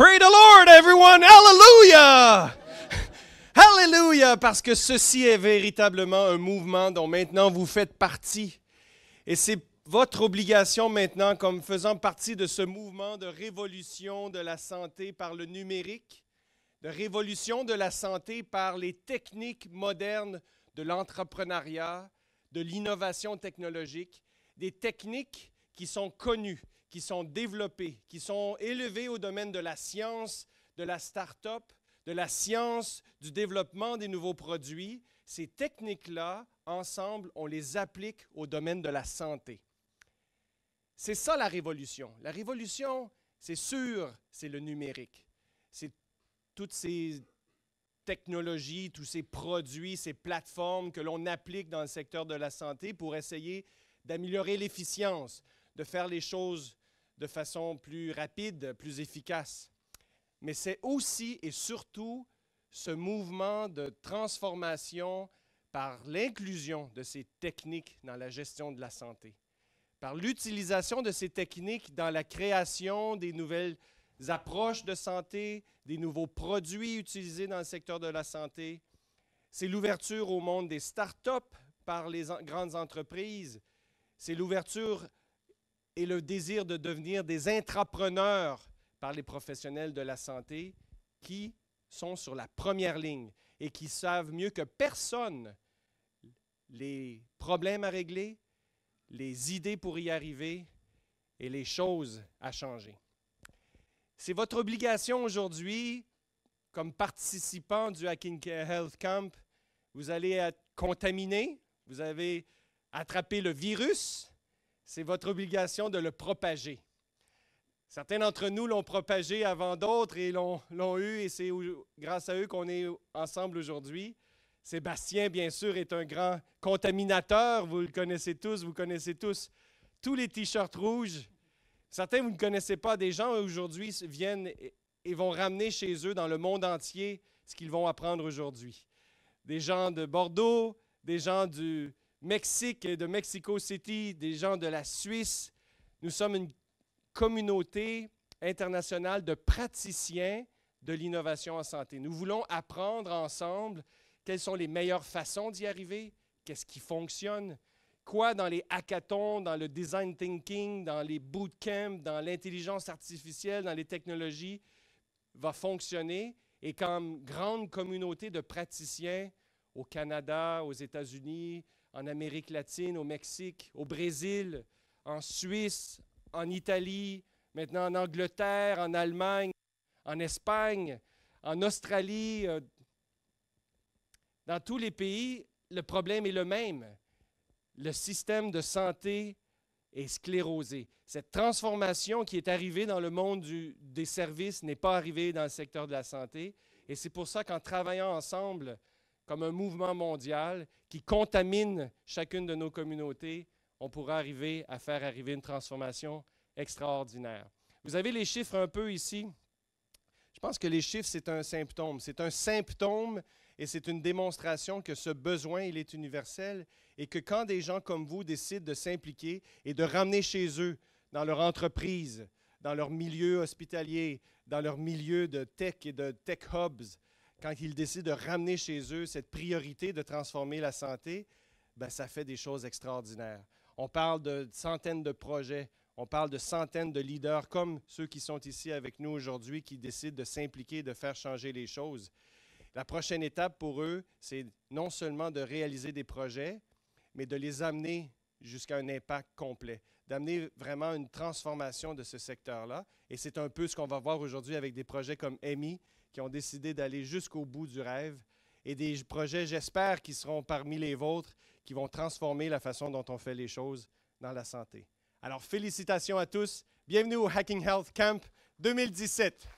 Pray the Lord, everyone! Hallelujah! Hallelujah! Parce que ceci est véritablement un mouvement dont maintenant vous faites partie. Et c'est votre obligation maintenant, comme faisant partie de ce mouvement de révolution de la santé par le numérique, de révolution de la santé par les techniques modernes de l'entrepreneuriat, de l'innovation technologique, des techniques qui sont connues, qui sont développés, qui sont élevés au domaine de la science, de la start-up, de la science, du développement des nouveaux produits. Ces techniques-là, ensemble, on les applique au domaine de la santé. C'est ça la révolution. La révolution, c'est sûr, c'est le numérique. C'est toutes ces technologies, tous ces produits, ces plateformes que l'on applique dans le secteur de la santé pour essayer d'améliorer l'efficience, de faire les choses de façon plus rapide, plus efficace. Mais c'est aussi et surtout ce mouvement de transformation par l'inclusion de ces techniques dans la gestion de la santé, par l'utilisation de ces techniques dans la création des nouvelles approches de santé, des nouveaux produits utilisés dans le secteur de la santé. C'est l'ouverture au monde des start-up par les grandes entreprises. C'est l'ouverture et le désir de devenir des intrapreneurs par les professionnels de la santé qui sont sur la première ligne et qui savent mieux que personne les problèmes à régler, les idées pour y arriver et les choses à changer. C'est votre obligation aujourd'hui, comme participant du Hacking Health Camp, vous allez être contaminé, vous avez attrapé le virus, c'est votre obligation de le propager. Certains d'entre nous l'ont propagé avant d'autres et l'ont eu, et c'est grâce à eux qu'on est ensemble aujourd'hui. Sébastien, bien sûr, est un grand contaminateur, vous le connaissez tous, vous connaissez tous tous les t-shirts rouges. Certains, vous ne connaissez pas, des gens aujourd'hui viennent et vont ramener chez eux dans le monde entier ce qu'ils vont apprendre aujourd'hui. Des gens de Bordeaux, des gens du, Mexique et de Mexico City, des gens de la Suisse. Nous sommes une communauté internationale de praticiens de l'innovation en santé. Nous voulons apprendre ensemble quelles sont les meilleures façons d'y arriver, qu'est-ce qui fonctionne, quoi dans les hackathons, dans le design thinking, dans les bootcamps, dans l'intelligence artificielle, dans les technologies, va fonctionner et comme grande communauté de praticiens au Canada, aux États-Unis, en Amérique latine, au Mexique, au Brésil, en Suisse, en Italie, maintenant en Angleterre, en Allemagne, en Espagne, en Australie. Euh, dans tous les pays, le problème est le même. Le système de santé est sclérosé. Cette transformation qui est arrivée dans le monde des services n'est pas arrivée dans le secteur de la santé. Et c'est pour ça qu'en travaillant ensemble, comme un mouvement mondial qui contamine chacune de nos communautés, on pourra arriver à faire arriver une transformation extraordinaire. Vous avez les chiffres un peu ici. Je pense que les chiffres, c'est un symptôme. C'est un symptôme et c'est une démonstration que ce besoin, il est universel et que quand des gens comme vous décident de s'impliquer et de ramener chez eux, dans leur entreprise, dans leur milieu hospitalier, dans leur milieu de tech et de tech hubs, quand ils décident de ramener chez eux cette priorité de transformer la santé, ben, ça fait des choses extraordinaires. On parle de centaines de projets, on parle de centaines de leaders comme ceux qui sont ici avec nous aujourd'hui qui décident de s'impliquer, de faire changer les choses. La prochaine étape pour eux, c'est non seulement de réaliser des projets, mais de les amener jusqu'à un impact complet, d'amener vraiment une transformation de ce secteur-là. Et c'est un peu ce qu'on va voir aujourd'hui avec des projets comme EMI, qui ont décidé d'aller jusqu'au bout du rêve, et des projets, j'espère, qui seront parmi les vôtres, qui vont transformer la façon dont on fait les choses dans la santé. Alors, félicitations à tous. Bienvenue au Hacking Health Camp 2017.